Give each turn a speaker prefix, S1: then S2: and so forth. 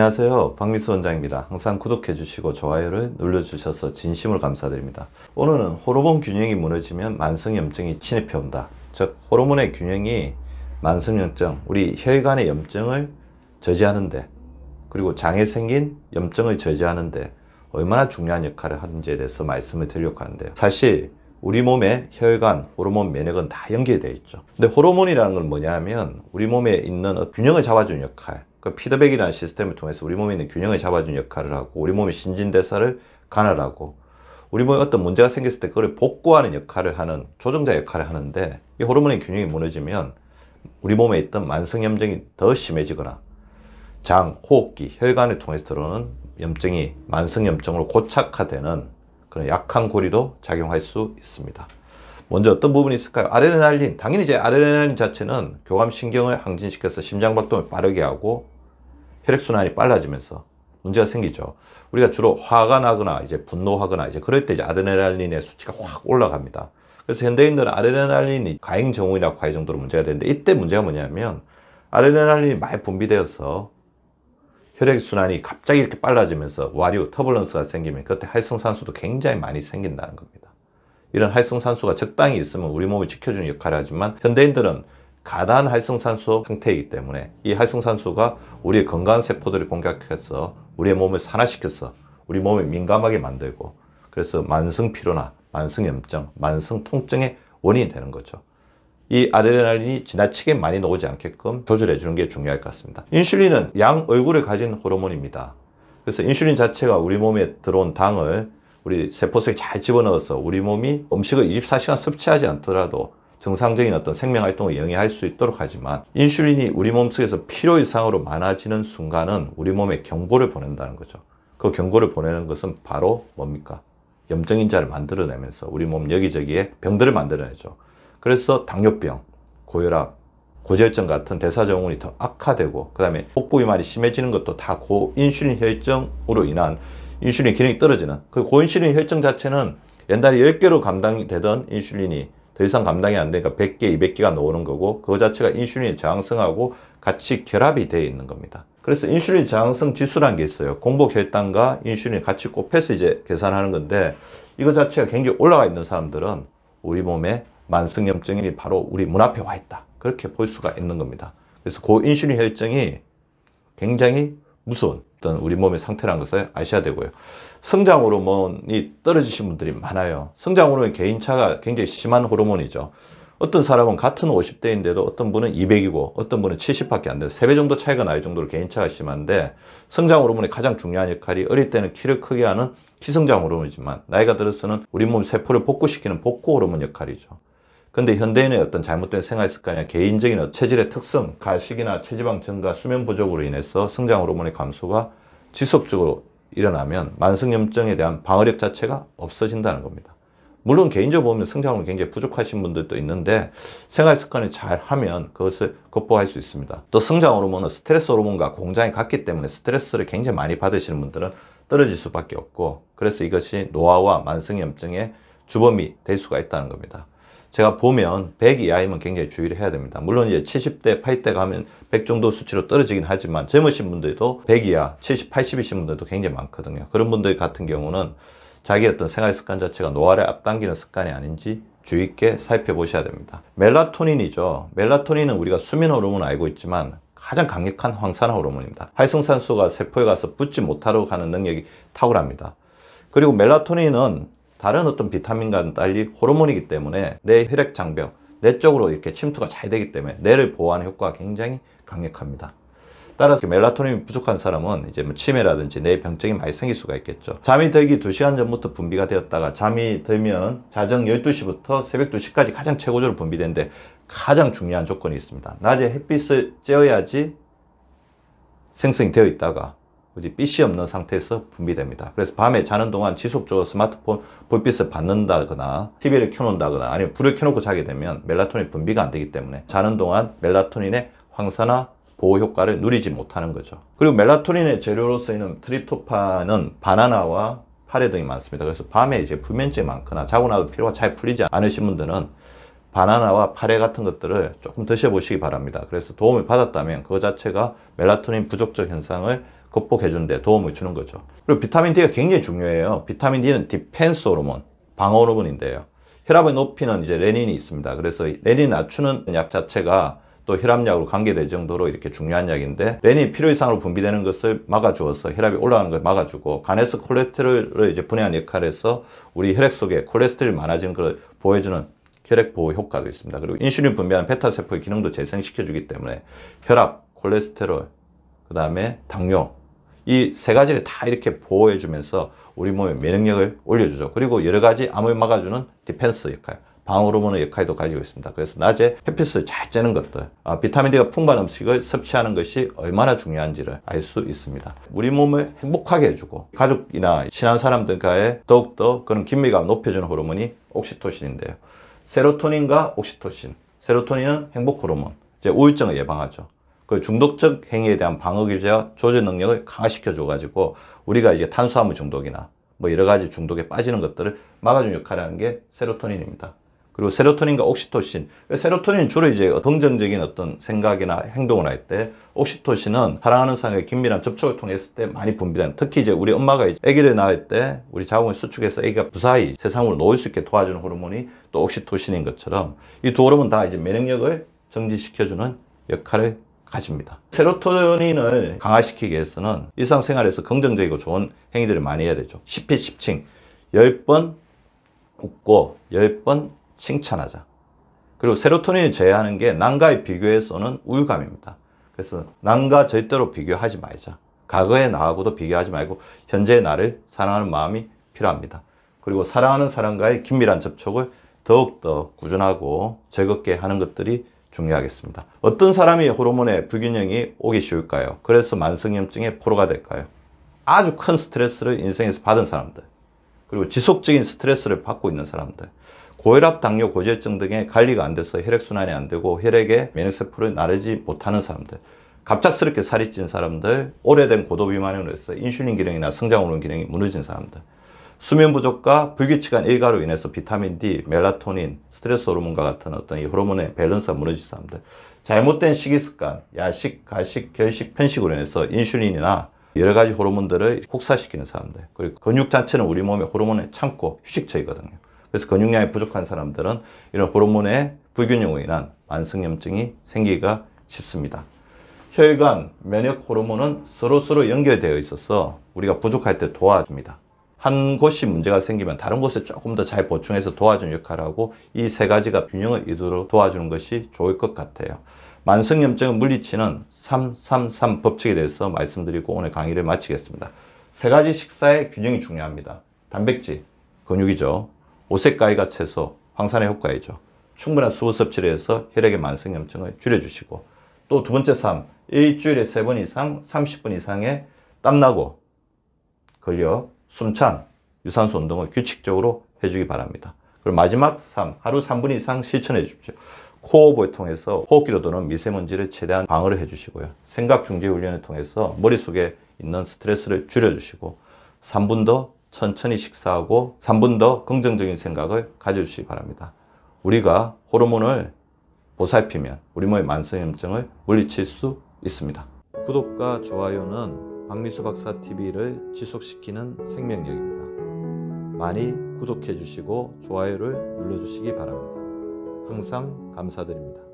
S1: 안녕하세요. 박미수 원장입니다. 항상 구독해 주시고 좋아요를 눌러주셔서 진심으로 감사드립니다. 오늘은 호르몬 균형이 무너지면 만성염증이 침입해 온다. 즉 호르몬의 균형이 만성염증, 우리 혈관의 염증을 저지하는데 그리고 장에 생긴 염증을 저지하는데 얼마나 중요한 역할을 하는지에 대해서 말씀을 드리려고 하는데요. 사실 우리 몸의 혈관, 호르몬, 면역은 다연계되어 있죠. 근데 호르몬이라는 건 뭐냐면 우리 몸에 있는 균형을 잡아주는 역할. 그 피드백이라는 시스템을 통해서 우리 몸에 있는 균형을 잡아주는 역할을 하고 우리 몸의 신진대사를 관할하고 우리 몸에 어떤 문제가 생겼을 때 그걸 복구하는 역할을 하는 조정자 역할을 하는데 이 호르몬의 균형이 무너지면 우리 몸에 있던 만성염증이 더 심해지거나 장, 호흡기, 혈관을 통해서 들어오는 염증이 만성염증으로 고착화되는 그런 약한 고리도 작용할 수 있습니다. 먼저 어떤 부분이 있을까요? 아레날린 당연히 이제 아레날린 자체는 교감신경을 항진시켜서 심장박동을 빠르게 하고 혈액순환이 빨라지면서 문제가 생기죠. 우리가 주로 화가 나거나 이제 분노하거나 이제 그럴 때 이제 아레날린의 수치가 확 올라갑니다. 그래서 현대인들은 아레날린이 과잉 정후이나 과잉 정도로 문제가 되는데 이때 문제가 뭐냐면 아레날린이 많이 분비되어서 혈액순환이 갑자기 이렇게 빨라지면서 와류, 터블런스가 생기면 그때 활성산소도 굉장히 많이 생긴다는 겁니다. 이런 활성산소가 적당히 있으면 우리 몸을 지켜주는 역할을 하지만 현대인들은 가다한 활성산소 상태이기 때문에 이 활성산소가 우리의 건강 세포들을 공격해서 우리의 몸을 산화시켜서 우리 몸을 민감하게 만들고 그래서 만성 피로나 만성 염증, 만성 통증의 원인이 되는 거죠. 이 아드레날린이 지나치게 많이 나오지 않게끔 조절해 주는 게 중요할 것 같습니다. 인슐린은 양 얼굴을 가진 호르몬입니다. 그래서 인슐린 자체가 우리 몸에 들어온 당을 우리 세포 속에 잘 집어넣어서 우리 몸이 음식을 24시간 섭취하지 않더라도 정상적인 어떤 생명활동을 영위할 수 있도록 하지만 인슐린이 우리 몸속에서 필요 이상으로 많아지는 순간은 우리 몸에 경고를 보낸다는 거죠. 그 경고를 보내는 것은 바로 뭡니까? 염증인자를 만들어내면서 우리 몸 여기저기에 병들을 만들어내죠. 그래서 당뇨병, 고혈압, 고지혈증 같은 대사정후군이더 악화되고 그 다음에 복부 이말이 심해지는 것도 다 고인슐린 혈증으로 인한 인슐린 기능이 떨어지는 그 고인슐린 혈증 자체는 옛날에 10개로 감당되던 이 인슐린이 더 이상 감당이 안 되니까 100개, 200개가 나오는 거고 그 자체가 인슐린의 저항성하고 같이 결합이 되어 있는 겁니다. 그래서 인슐린 저항성 지수라는 게 있어요. 공복 혈당과 인슐린 같이 곱해서 이제 계산하는 건데 이거 자체가 굉장히 올라가 있는 사람들은 우리 몸에 만성염증이 바로 우리 문 앞에 와 있다. 그렇게 볼 수가 있는 겁니다. 그래서 고인슐린 그 혈증이 굉장히 무서운 어떤 우리 몸의 상태라는 것을 아셔야 되고요. 성장 호르몬이 떨어지신 분들이 많아요. 성장 호르몬 개인차가 굉장히 심한 호르몬이죠. 어떤 사람은 같은 50대인데도 어떤 분은 200이고 어떤 분은 70밖에 안돼요 3배 정도 차이가 날 정도로 개인차가 심한데 성장 호르몬의 가장 중요한 역할이 어릴 때는 키를 크게 하는 키성장 호르몬이지만 나이가 들어서는 우리 몸 세포를 복구시키는 복구 호르몬 역할이죠. 근데 현대인의 어떤 잘못된 생활 습관이나 개인적인 어, 체질의 특성, 가식이나 체지방 증가, 수면 부족으로 인해서 성장 호르몬의 감소가 지속적으로 일어나면 만성염증에 대한 방어력 자체가 없어진다는 겁니다. 물론 개인적으로 보면 성장으로 굉장히 부족하신 분들도 있는데 생활 습관을 잘 하면 그것을 극복할 수 있습니다. 또 성장 호르몬은 스트레스 호르몬과 공장이 같기 때문에 스트레스를 굉장히 많이 받으시는 분들은 떨어질 수밖에 없고 그래서 이것이 노화와 만성염증의 주범이 될 수가 있다는 겁니다. 제가 보면 100 이하이면 굉장히 주의를 해야 됩니다. 물론 이제 70대, 80대 가면 100 정도 수치로 떨어지긴 하지만 젊으신 분들도 100 이하, 70, 80이신 분들도 굉장히 많거든요. 그런 분들 같은 경우는 자기 어떤 생활 습관 자체가 노화를 앞당기는 습관이 아닌지 주의 있게 살펴보셔야 됩니다. 멜라토닌이죠. 멜라토닌은 우리가 수면 호르몬 알고 있지만 가장 강력한 황산화 호르몬입니다. 활성산소가 세포에 가서 붙지 못하도록 하는 능력이 탁월합니다. 그리고 멜라토닌은 다른 어떤 비타민과는 달리 호르몬이기 때문에 내 혈액 장벽, 뇌 쪽으로 이렇게 침투가 잘 되기 때문에 뇌를 보호하는 효과가 굉장히 강력합니다. 따라서 멜라토닌이 부족한 사람은 이제 뭐 치매라든지 뇌 병증이 많이 생길 수가 있겠죠. 잠이 들기 2시간 전부터 분비가 되었다가 잠이 들면 자정 12시부터 새벽 2시까지 가장 최고조로 분비되는데 가장 중요한 조건이 있습니다. 낮에 햇빛을 쬐어야지 생성이 되어 있다가 빛이 없는 상태에서 분비됩니다. 그래서 밤에 자는 동안 지속적으로 스마트폰 불빛을 받는다거나 TV를 켜놓는다거나 아니면 불을 켜놓고 자게 되면 멜라토닌 분비가 안 되기 때문에 자는 동안 멜라토닌의 황사나 보호 효과를 누리지 못하는 거죠. 그리고 멜라토닌의 재료로 쓰이는 트리토판은 바나나와 파래 등이 많습니다. 그래서 밤에 이제 불면증이 많거나 자고 나도 피로가 잘 풀리지 않으신 분들은 바나나와 파래 같은 것들을 조금 드셔보시기 바랍니다. 그래서 도움을 받았다면 그 자체가 멜라토닌 부족적 현상을 극복해주는데 도움을 주는 거죠. 그리고 비타민 D가 굉장히 중요해요. 비타민 D는 디펜스 호르몬, 방어 호르몬인데요. 혈압을 높이는 이제 레닌이 있습니다. 그래서 레닌 낮추는 약 자체가 또 혈압약으로 관계될 정도로 이렇게 중요한 약인데 레닌 이 필요 이상으로 분비되는 것을 막아주어서 혈압이 올라가는 걸 막아주고 간에서 콜레스테롤을 이제 분해하는 역할에서 우리 혈액 속에 콜레스테롤이 많아진는걸 보호해주는 혈액 보호 효과도 있습니다. 그리고 인슐린 분비하는 베타 세포의 기능도 재생시켜주기 때문에 혈압, 콜레스테롤, 그 다음에 당뇨 이세 가지를 다 이렇게 보호해주면서 우리 몸의 면역력을 올려주죠. 그리고 여러 가지 암을 막아주는 디펜스 역할, 방호르몬의 역할도 가지고 있습니다. 그래서 낮에 햇빛을 잘 쬐는 것들, 아, 비타민 D가 풍부한 음식을 섭취하는 것이 얼마나 중요한지를 알 수 있습니다. 우리 몸을 행복하게 해주고 가족이나 친한 사람들과의 더욱더 그런 긴밀감을 높여주는 호르몬이 옥시토신인데요. 세로토닌과 옥시토신, 세로토닌은 행복 호르몬, 이제 우울증을 예방하죠. 그 중독적 행위에 대한 방어 규제와 조절 능력을 강화시켜 줘 가지고 우리가 이제 탄수화물 중독이나 뭐 여러 가지 중독에 빠지는 것들을 막아주는 역할을 하는 게 세로토닌입니다. 그리고 세로토닌과 옥시토신. 그 세로토닌 은 주로 이제 긍정적인 어떤 생각이나 행동을 할 때, 옥시토신은 사랑하는 사람의 긴밀한 접촉을 통했을 때 많이 분비된. 특히 이제 우리 엄마가 이제 아기를 낳을 때 우리 자궁을 수축해서 아기가 무사히 세상으로 놓을 수 있게 도와주는 호르몬이 또 옥시토신인 것처럼 이 두 호르몬 다 이제 면역력을 정지시켜주는 역할을 가십니다. 세로토닌을 강화시키기 위해서는 일상생활에서 긍정적이고 좋은 행위들을 많이 해야 되죠. 10회 1 0층 10번 웃고 10번 칭찬하자. 그리고 세로토닌을 제외하는 게난과의비교에서는 우울감입니다. 그래서 난과 절대로 비교하지 말자. 과거의 나하고도 비교하지 말고 현재의 나를 사랑하는 마음이 필요합니다. 그리고 사랑하는 사람과의 긴밀한 접촉을 더욱더 꾸준하고 즐겁게 하는 것들이 중요하겠습니다. 어떤 사람이 호르몬의 불균형이 오기 쉬울까요? 그래서 만성염증의 포로가 될까요? 아주 큰 스트레스를 인생에서 받은 사람들 그리고 지속적인 스트레스를 받고 있는 사람들 고혈압, 당뇨, 고지혈증 등의 관리가 안 돼서 혈액순환이 안 되고 혈액에 면역세포를 나르지 못하는 사람들 갑작스럽게 살이 찐 사람들 오래된 고도비만으로 해서 인슐린 기능이나 성장호르몬 기능이 무너진 사람들 수면 부족과 불규칙한 일과로 인해서 비타민 D, 멜라토닌, 스트레스 호르몬과 같은 어떤 이 호르몬의 밸런스가 무너지사람합다 잘못된 식이습관, 야식, 가식, 결식, 편식으로 인해서 인슐린이나 여러 가지 호르몬들을 혹사시키는 사람들 그리고 근육 자체는 우리 몸의 호르몬의 창고, 휴식처이거든요. 그래서 근육량이 부족한 사람들은 이런 호르몬의 불균형으로 인한 만성염증이 생기기가 쉽습니다. 혈관, 면역 호르몬은 서로 서로 연결되어 있어서 우리가 부족할 때 도와줍니다. 한 곳이 문제가 생기면 다른 곳에 조금 더 잘 보충해서 도와주는 역할하고 을이세 가지가 균형을 이루도록 도와주는 것이 좋을 것 같아요. 만성염증을 물리치는 333 법칙에 대해서 말씀드리고 오늘 강의를 마치겠습니다. 세 가지 식사의 균형이 중요합니다. 단백질, 근육이죠. 오색가위가 채소, 황산의 효과이죠. 충분한 수분 섭취를 해서 혈액의 만성염증을 줄여주시고 또 두 번째 삶, 일주일에 세 번 이상 30분 이상의 땀나고 걸려 순찬, 유산소 운동을 규칙적으로 해주기 바랍니다. 그리고 마지막 3, 하루 3분 이상 실천해 주십시오. 코호흡을 통해서 호흡기로 도는 미세먼지를 최대한 방어를 해주시고요. 생각 중재 훈련을 통해서 머릿속에 있는 스트레스를 줄여주시고 3분 더 천천히 식사하고 3분 더 긍정적인 생각을 가져주시기 바랍니다. 우리가 호르몬을 보살피면 우리 몸의 만성염증을 물리칠 수 있습니다. 구독과 좋아요는 박미수 박사 TV를 지속시키는 생명력입니다. 많이 구독해 주시고 좋아요를 눌러 주시기 바랍니다. 항상 감사드립니다.